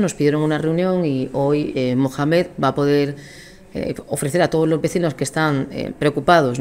Nos pidieron una reunión y hoy eh, Mohamed va a poder eh, ofrecer a todos los vecinos que están eh, preocupados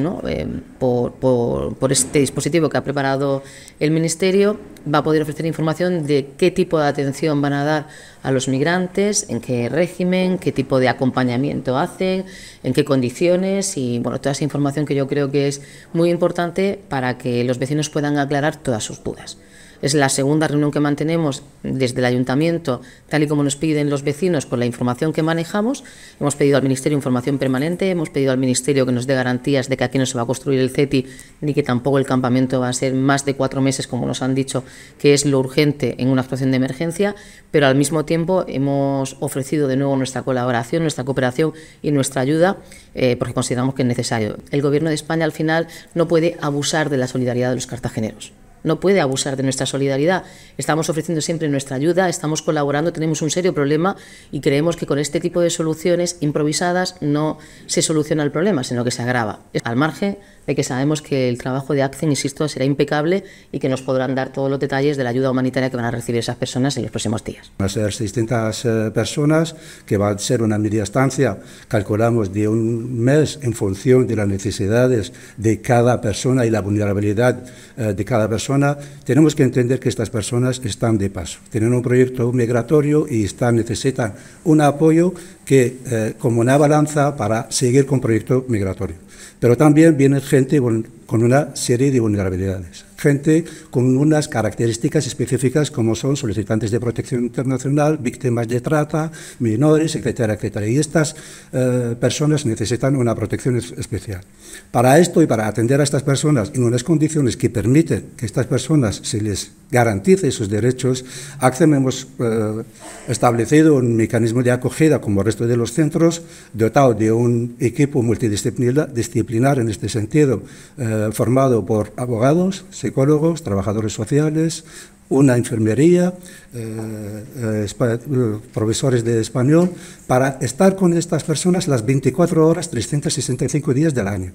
por, por, este dispositivo que ha preparado el Ministerio, va a poder ofrecer información de qué tipo de atención van a dar a los migrantes, en qué régimen, qué tipo de acompañamiento hacen, en qué condiciones y bueno, toda esa información que yo creo que es muy importante para que los vecinos puedan aclarar todas sus dudas. Es la segunda reunión que mantenemos desde el ayuntamiento, tal y como nos piden los vecinos con la información que manejamos. Hemos pedido al Ministerio información permanente, hemos pedido al Ministerio que nos dé garantías de que aquí no se va a construir el CETI ni que tampoco el campamento va a ser más de cuatro meses, como nos han dicho, que es lo urgente en una situación de emergencia, pero al mismo tiempo hemos ofrecido de nuevo nuestra colaboración, nuestra cooperación y nuestra ayuda, eh, porque consideramos que es necesario. El Gobierno de España al final no puede abusar de la solidaridad de los cartageneros no puede abusar de nuestra solidaridad. Estamos ofreciendo siempre nuestra ayuda, estamos colaborando, tenemos un serio problema y creemos que con este tipo de soluciones improvisadas no se soluciona el problema, sino que se agrava. Al margen de que sabemos que el trabajo de ACCEN, insisto, será impecable y que nos podrán dar todos los detalles de la ayuda humanitaria que van a recibir esas personas en los próximos días. Van a ser 600 eh, personas, que va a ser una media estancia, calculamos, de un mes en función de las necesidades de cada persona y la vulnerabilidad eh, de cada persona. Tenemos que entender que estas personas están de paso, tienen un proyecto migratorio y están, necesitan un apoyo que, eh, como una balanza, para seguir con proyecto migratorio. Pero también viene gente con con una serie de vulnerabilidades. Gente con unas características específicas como son solicitantes de protección internacional, víctimas de trata, menores, etcétera, etcétera. Y estas eh, personas necesitan una protección especial. Para esto y para atender a estas personas en unas condiciones que permiten que estas personas se les garantice sus derechos, ACCEM hemos eh, establecido un mecanismo de acogida como el resto de los centros, dotado de un equipo multidisciplinar en este sentido. Eh, formado por abogados, psicólogos, trabajadores sociales, una enfermería, eh, eh, eh, profesores de español, para estar con estas personas las 24 horas, 365 días del año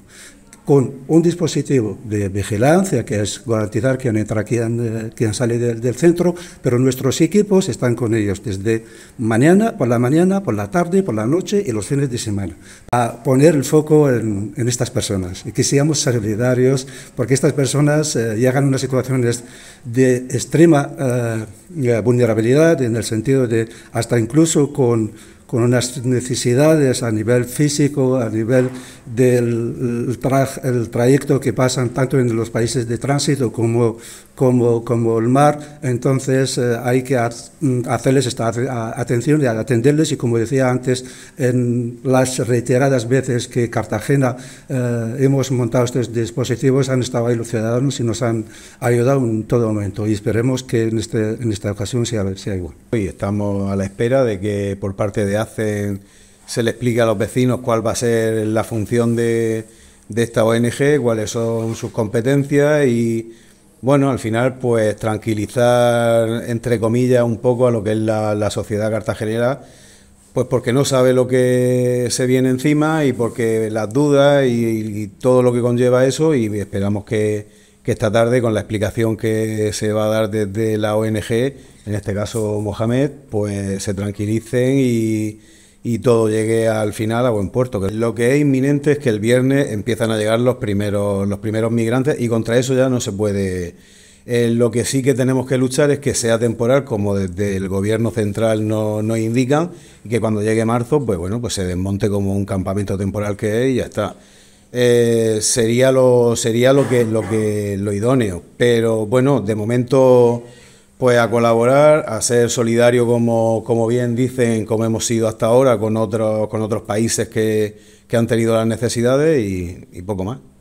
con un dispositivo de vigilancia, que es garantizar quién entra, quién, eh, quién sale del, centro, pero nuestros equipos están con ellos desde mañana, por la mañana, por la tarde, por la noche y los fines de semana, a poner el foco en, estas personas y que seamos solidarios, porque estas personas eh, llegan a unas situaciones de extrema eh, vulnerabilidad, en el sentido de hasta incluso con con unas necesidades a nivel físico, a nivel del el trayecto que pasan tanto en los países de tránsito como, como, como el mar. Entonces eh, hay que mm, hacerles esta atención y atenderles. Y como decía antes, en las reiteradas veces que Cartagena eh, hemos montado estos dispositivos, han estado ahí los ciudadanos y nos han ayudado en todo momento. Y esperemos que en, este, en esta ocasión sea, sea igual. estamos a la espera de que por parte de hacen, se le explica a los vecinos cuál va a ser la función de, esta ONG, cuáles son sus competencias y, bueno, al final, pues tranquilizar, entre comillas, un poco a lo que es la, sociedad cartagenera, pues porque no sabe lo que se viene encima y porque las dudas y todo lo que conlleva eso y esperamos que que esta tarde, con la explicación que se va a dar desde la ONG, en este caso Mohamed, pues se tranquilicen y, todo llegue al final a buen puerto. Lo que es inminente es que el viernes empiezan a llegar los primeros, los primeros migrantes y contra eso ya no se puede. Eh, lo que sí que tenemos que luchar es que sea temporal, como desde el gobierno central nos no indican, y que cuando llegue marzo, pues bueno, pues se desmonte como un campamento temporal que es y ya está. Eh, sería, lo, sería lo, que, lo, que, lo idóneo. Pero bueno, de momento, pues a colaborar, a ser solidario, como, como bien dicen, como hemos sido hasta ahora con otros, con otros países que, han tenido las necesidades y poco más.